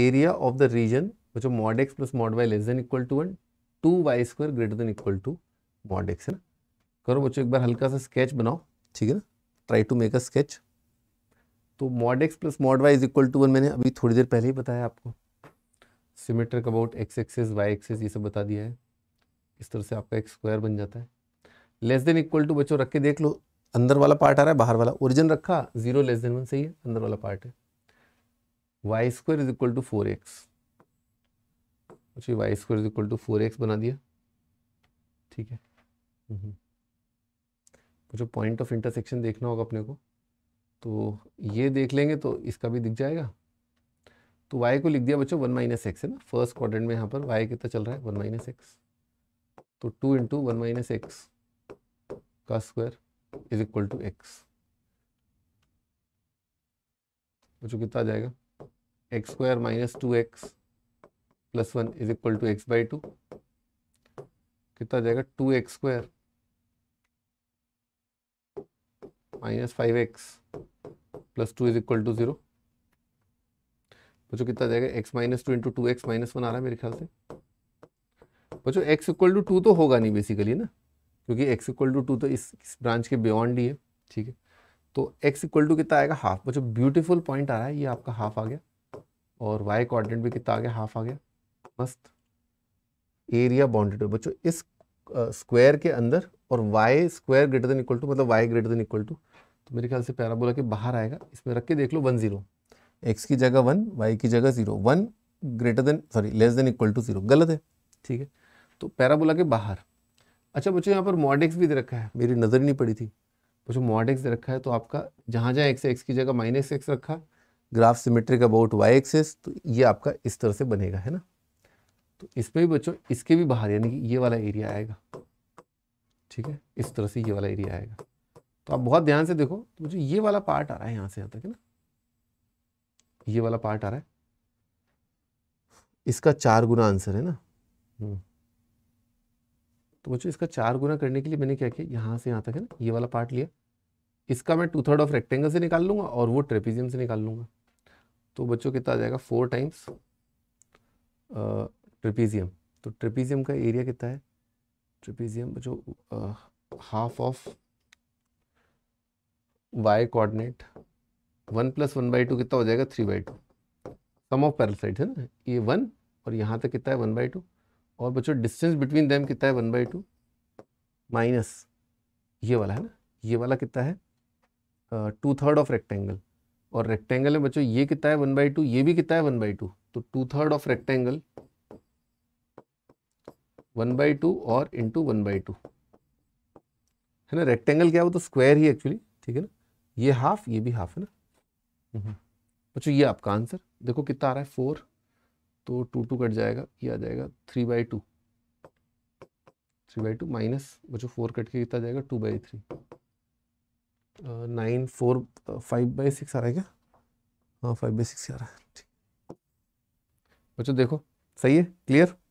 area of the region which mod mod x plus mod y less than equal to 1 to y square greater than equal to mod x है ना करो बच्चों एक बार हल्का सा sketch बनाओ ठीक है ना try to make a sketch तो mod x plus mod y is equal to one मैंने अभी थोड़ी देर पहले ही बताया आपको symmetric about x axis y axis ये सब बता दिया है इस तरह से आपका एक स्क्वायर बन जाता है लेस देन इक्वल टू बच्चों रख के देख लो अंदर वाला पार्ट आ रहा है बाहर वाला ओरिजिन रखा जीरो लेस देन वन सही है अंदर वाला पार्ट है y square is equal to four x अच्छा y square is equal to four x बना दिया ठीक है जो पॉइंट ऑफ इंटरसेक्शन देखना होगा अपने को तो ये देख लेंगे तो इसका भी दिख जाएगा तो y को लिख दिया बच्चों वन माइनस एक्स है ना फर्स्ट क्वाड्रेंट में यहाँ पर y कितना चल रहा है वन माइनस एक्स तो two into one minus x का square is equal to x बच्चों कितना आ जाएगा x square minus 2x plus 1 is equal to x by 2 two कितना जाएगा 2x square minus 5x plus 2 is equal to 0 बच्चों कितना जाएगा x minus two into two x minus one आ रहा है मेरे ख्याल से बच्चों x इक्वल टू टू तो होगा नहीं बेसिकली ना क्योंकि x इक्वल टू टू तो इस, इस ब्रांच के बियॉन्ड ही है ठीक है तो x इक्वल टू कितना आएगा हाफ बच्चों ब्यूटीफुल पॉइंट आ रहा है ये आपका हाफ आ गया और वाई कॉर्डिनेट भी कितना आ गया हाफ आ गया मस्त एरिया बाउंडेड टू बच्चों इस स्क्वायर के अंदर और y square greater than equal to मतलब y greater than equal to तो मेरे ख्याल से पैराबोला के बाहर आएगा इसमें रख के देख लो वन जीरो एक्स की जगह वन वाई की जगह zero one greater than sorry less than equal to zero गलत है ठीक है तो पैराबोला के बाहर अच्छा बच्चों यहाँ पर मॉडिक्स भी दे रखा है मेरी नज़र ही नहीं पड़ी थी बच्चों मॉडिक्स दे रखा है तो आपका जहाँ जहाँ एक्स एक्स की जगह माइनस एक्स रखा graph symmetric about y axis तो ये आपका इस तरह से बनेगा है ना तो इसमें भी बच्चों इसके भी बाहर यानी कि ये वाला एरिया आएगा ठीक है इस तरह से ये वाला एरिया आएगा तो आप बहुत ध्यान से देखो तो मुझे ये वाला पार्ट आ रहा है यहाँ से यहाँ तक है ना ये वाला पार्ट आ रहा है इसका चार गुना आंसर है ना हम्म। तो बच्चों इसका चार गुना करने के लिए मैंने क्या किया यहाँ से यहाँ तक है ना ये वाला पार्ट लिया इसका मैं टू थर्ड ऑफ रेक्टेंगल से निकाल लूंगा और वो ट्रेपीजियम से निकाल लूंगा तो बच्चों कितना आ जाएगा फोर टाइम्स ट्रिपीजियम तो ट्रिपीजियम का एरिया कितना है ट्रिपीजियम जो half of y coordinate one plus one by two कितना हो जाएगा three by two sum of parasite है ना ये वन और यहाँ तक कितना है वन बाई टू और बच्चों डिस्टेंस बिटवीन दैम कितना है वन बाई टू माइनस ये वाला है ना ये वाला कितना है टू थर्ड ऑफ रेक्टेंगल और रेक्टेंगल में बच्चों ये कितना है वन बाई टू ये भी कितना है वन बाई टू तो two third of rectangle one by two और इंटू वन बाई टू है ना रेक्टेंगल क्या है वो तो स्क्वायर ही एक्चुअली ठीक है ना ये हाफ ये भी हाफ है ना बच्चों ये आपका आंसर देखो कितना आ रहा है फोर तो टू टू कट जाएगा ये आ जाएगा three by two three by two minus बच्चों फोर कट के कितना जाएगा two by three nine four five by six आ रहा है क्या हाँ फाइव बाई सिक्स आ रहा है ठीक बच्चों देखो सही है क्लियर